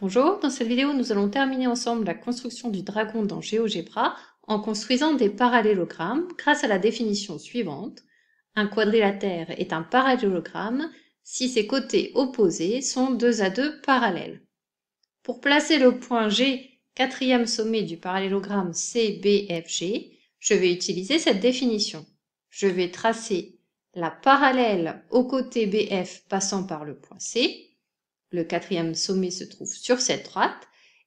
Bonjour, dans cette vidéo nous allons terminer ensemble la construction du dragon dans GeoGebra en construisant des parallélogrammes grâce à la définition suivante. Un quadrilatère est un parallélogramme si ses côtés opposés sont deux à deux parallèles. Pour placer le point G, quatrième sommet du parallélogramme CBFG, je vais utiliser cette définition. Je vais tracer la parallèle au côté BF passant par le point C le quatrième sommet se trouve sur cette droite.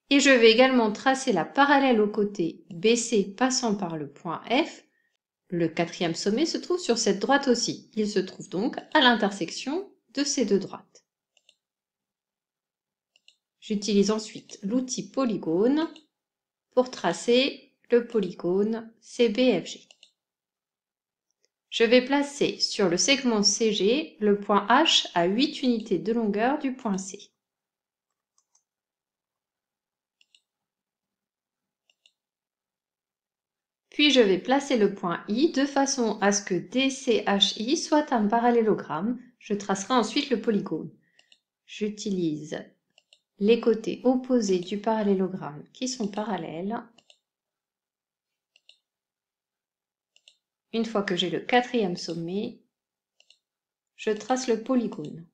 Et je vais également tracer la parallèle au côté BC passant par le point F. Le quatrième sommet se trouve sur cette droite aussi. Il se trouve donc à l'intersection de ces deux droites. J'utilise ensuite l'outil polygone pour tracer le polygone CBFG. Je vais placer sur le segment CG le point H à 8 unités de longueur du point C. Puis je vais placer le point I de façon à ce que DCHI soit un parallélogramme. Je tracerai ensuite le polygone. J'utilise les côtés opposés du parallélogramme qui sont parallèles Une fois que j'ai le quatrième sommet, je trace le polygone.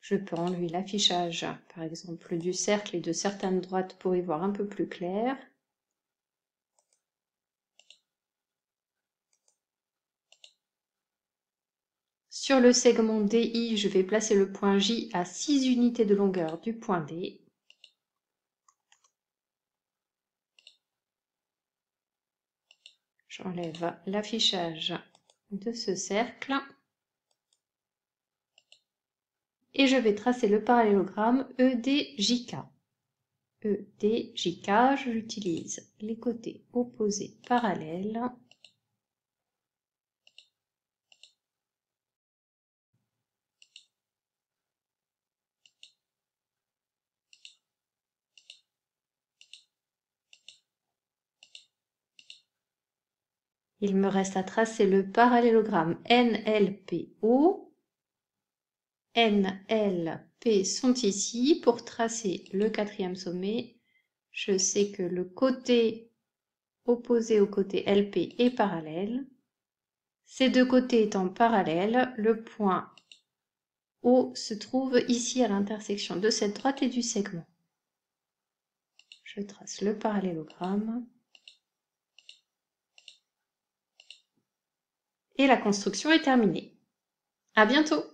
Je peux enlever l'affichage, par exemple, du cercle et de certaines droites pour y voir un peu plus clair. Sur le segment DI, je vais placer le point J à 6 unités de longueur du point D. J'enlève l'affichage de ce cercle. Et je vais tracer le parallélogramme EDJK. EDJK, j'utilise les côtés opposés parallèles. Il me reste à tracer le parallélogramme NLPO. NLP sont ici. Pour tracer le quatrième sommet, je sais que le côté opposé au côté LP est parallèle. Ces deux côtés étant parallèles, le point O se trouve ici à l'intersection de cette droite et du segment. Je trace le parallélogramme. la construction est terminée. À bientôt!